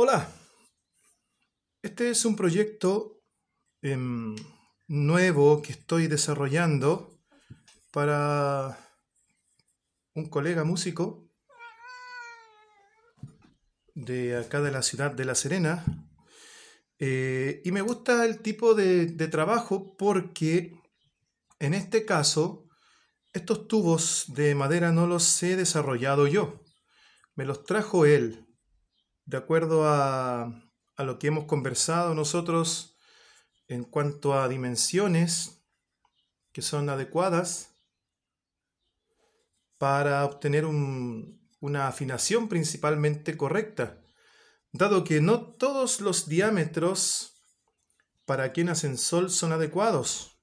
Hola, este es un proyecto em, nuevo que estoy desarrollando para un colega músico de acá de la ciudad de La Serena. Eh, y me gusta el tipo de trabajo porque en este caso estos tubos de madera no los he desarrollado yo, me los trajo él de acuerdo a, lo que hemos conversado nosotros en cuanto a dimensiones que son adecuadas para obtener una afinación principalmente correcta, dado que no todos los diámetros para quien hacen sol son adecuados,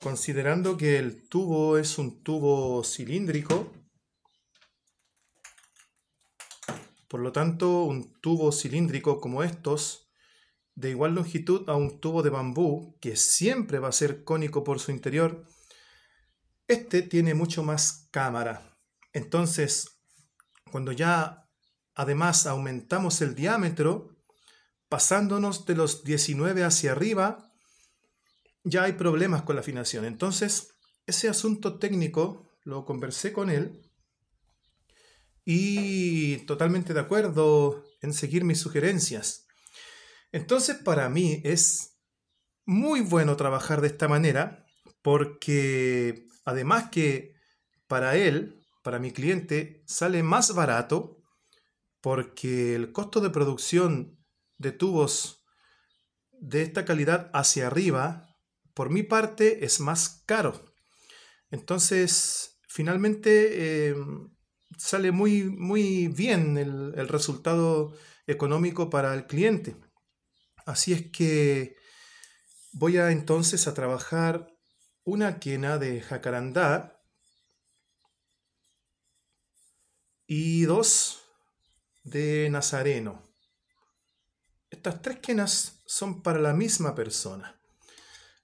considerando que el tubo es un tubo cilíndrico Por lo tanto, un tubo cilíndrico como estos, de igual longitud a un tubo de bambú, que siempre va a ser cónico por su interior, este tiene mucho más cámara. Entonces, cuando ya además aumentamos el diámetro, pasándonos de los 19 hacia arriba, ya hay problemas con la afinación. Entonces, ese asunto técnico lo conversé con él y totalmente de acuerdo en seguir mis sugerencias. Entonces para mí es muy bueno trabajar de esta manera porque además que para él, para mi cliente, sale más barato porque el costo de producción de tubos de esta calidad hacia arriba, por mi parte, es más caro. Entonces, finalmente, eh, sale muy, muy bien el, el resultado económico para el cliente. Así es que voy a entonces a trabajar una quena de jacarandá y dos de nazareno. Estas tres quenas son para la misma persona.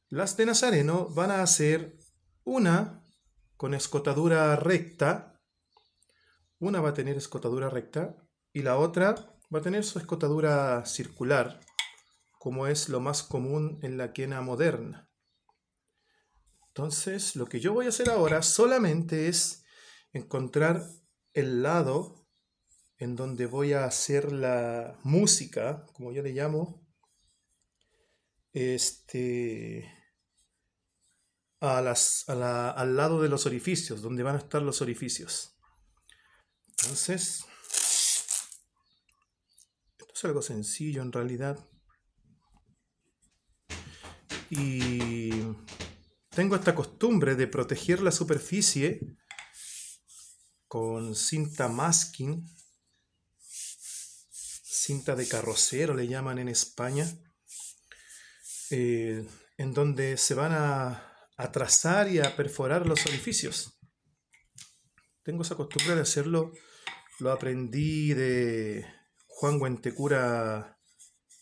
Las de nazareno van a hacer una con escotadura recta una va a tener escotadura recta y la otra va a tener su escotadura circular, como es lo más común en la quena moderna. Entonces, lo que yo voy a hacer ahora solamente es encontrar el lado en donde voy a hacer la música, como yo le llamo, este, a al lado de los orificios, donde van a estar los orificios. Entonces, esto es algo sencillo en realidad. Y tengo esta costumbre de proteger la superficie con cinta masking, cinta de carrocero le llaman en España, eh, en donde se van a, a trazar y a perforar los orificios tengo esa costumbre de hacerlo, lo aprendí de Juan Guentecura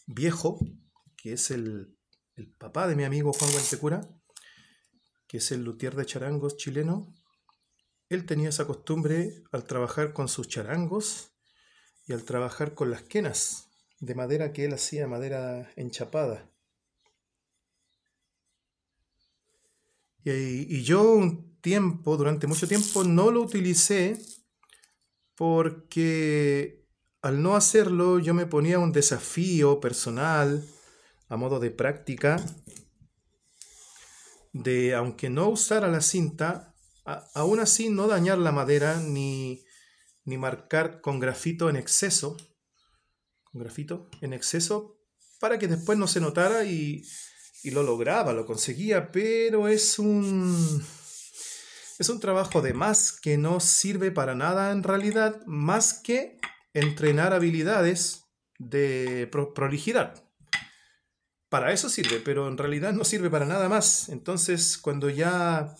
Viejo, que es el, papá de mi amigo Juan Guentecura, que es el luthier de charangos chileno. Él tenía esa costumbre al trabajar con sus charangos y al trabajar con las quenas de madera que él hacía, madera enchapada. Eh, y, yo un tiempo, durante mucho tiempo, no lo utilicé porque al no hacerlo yo me ponía un desafío personal a modo de práctica de aunque no usara la cinta, aún así no dañar la madera ni, ni marcar con grafito en exceso, con grafito en exceso, para que después no se notara y y lo lograba, lo conseguía, pero es un... Es un trabajo de más que no sirve para nada en realidad, más que entrenar habilidades de prolijidad. Para eso sirve, pero en realidad no sirve para nada más. Entonces, cuando ya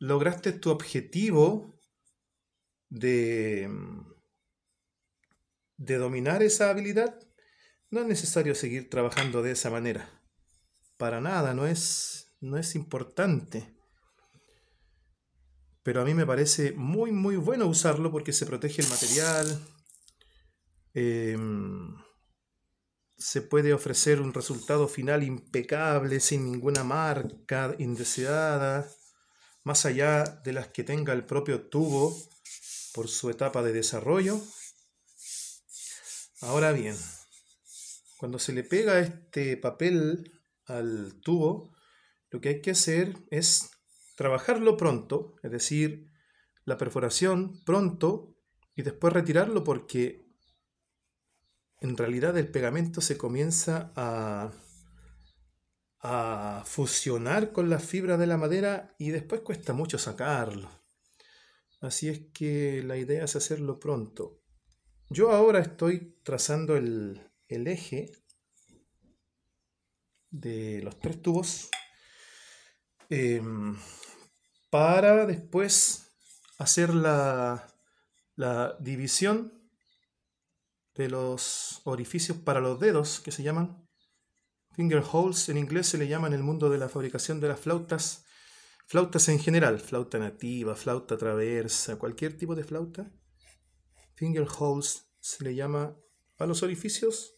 lograste tu objetivo de, de dominar esa habilidad, no es necesario seguir trabajando de esa manera para nada, no es, no es importante. Pero a mí me parece muy, muy bueno usarlo porque se protege el material, em, se puede ofrecer un resultado final impecable, sin ninguna marca indeseada, más allá de las que tenga el propio tubo por su etapa de desarrollo. Ahora bien, cuando se le pega este papel al tubo, lo que hay que hacer es trabajarlo pronto, es decir, la perforación pronto y después retirarlo porque en realidad el pegamento se comienza a, a fusionar con la fibra de la madera y después cuesta mucho sacarlo. Así es que la idea es hacerlo pronto. Yo ahora estoy trazando el, el eje de los tres tubos em, para después hacer la, la división de los orificios para los dedos que se llaman finger holes en inglés se le llama en el mundo de la fabricación de las flautas flautas en general flauta nativa flauta traversa cualquier tipo de flauta finger holes se le llama a los orificios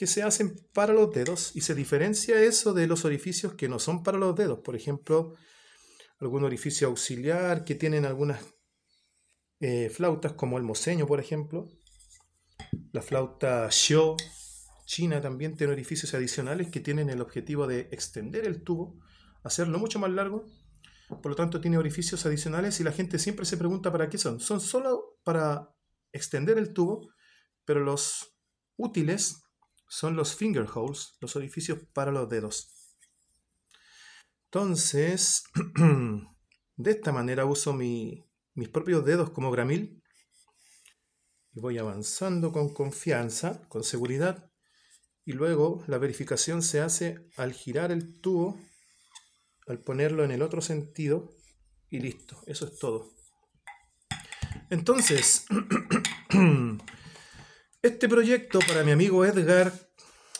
que se hacen para los dedos y se diferencia eso de los orificios que no son para los dedos. Por ejemplo, algún orificio auxiliar que tienen algunas eh, flautas como el moseño por ejemplo. La flauta Xiao china también tiene orificios adicionales que tienen el objetivo de extender el tubo, hacerlo mucho más largo. Por lo tanto, tiene orificios adicionales y la gente siempre se pregunta para qué son. Son solo para extender el tubo, pero los útiles son los finger holes, los orificios para los dedos. Entonces, de esta manera uso mis propios dedos como gramil y voy avanzando con confianza, con seguridad y luego la verificación se hace al girar el tubo, al ponerlo en el otro sentido y listo, eso es todo. Entonces, Este proyecto para mi amigo Edgar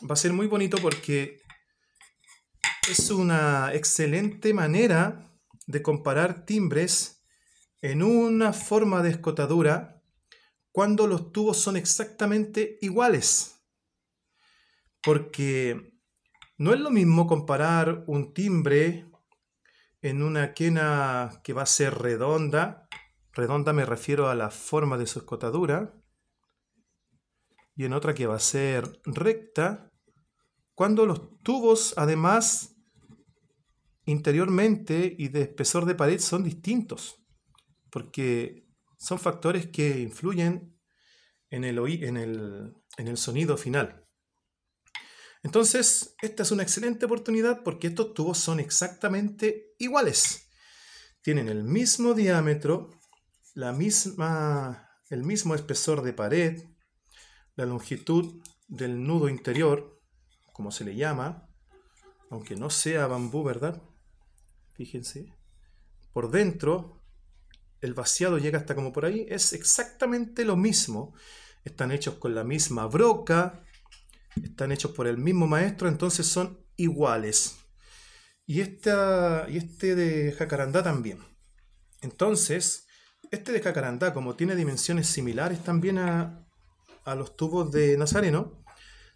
va a ser muy bonito porque es una excelente manera de comparar timbres en una forma de escotadura cuando los tubos son exactamente iguales. Porque no es lo mismo comparar un timbre en una quena que va a ser redonda, redonda me refiero a la forma de su escotadura, y en otra que va a ser recta, cuando los tubos además interiormente y de espesor de pared son distintos, porque son factores que influyen en el, en el sonido final. Entonces, esta es una excelente oportunidad porque estos tubos son exactamente iguales. Tienen el mismo diámetro, la misma, el mismo espesor de pared, la longitud del nudo interior, como se le llama, aunque no sea bambú, ¿verdad? Fíjense. Por dentro, el vaciado llega hasta como por ahí. Es exactamente lo mismo. Están hechos con la misma broca. Están hechos por el mismo maestro. Entonces son iguales. Y, y este de jacarandá también. Entonces, este de jacarandá, como tiene dimensiones similares también a, a los tubos de Nazareno,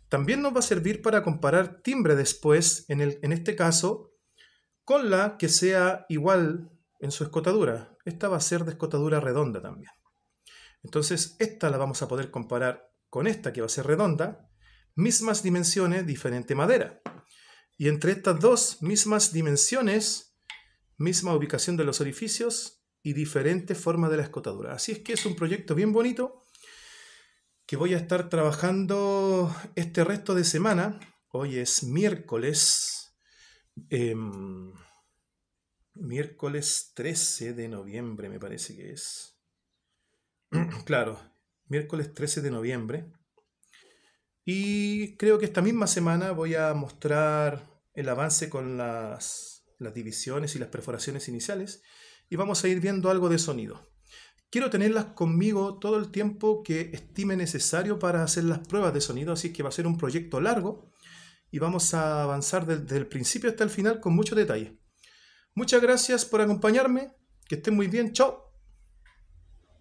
también nos va a servir para comparar timbre después, en, el, en este caso, con la que sea igual en su escotadura. Esta va a ser de escotadura redonda también. Entonces, esta la vamos a poder comparar con esta que va a ser redonda, mismas dimensiones, diferente madera. Y entre estas dos, mismas dimensiones, misma ubicación de los orificios y diferente forma de la escotadura. Así es que es un proyecto bien bonito que voy a estar trabajando este resto de semana. Hoy es miércoles, em, miércoles 13 de noviembre me parece que es. claro, miércoles 13 de noviembre. Y creo que esta misma semana voy a mostrar el avance con las divisiones y las perforaciones iniciales y vamos a ir viendo algo de sonido. Quiero tenerlas conmigo todo el tiempo que estime necesario para hacer las pruebas de sonido, así que va a ser un proyecto largo y vamos a avanzar desde el principio hasta el final con mucho detalle. Muchas gracias por acompañarme, que estén muy bien, chao.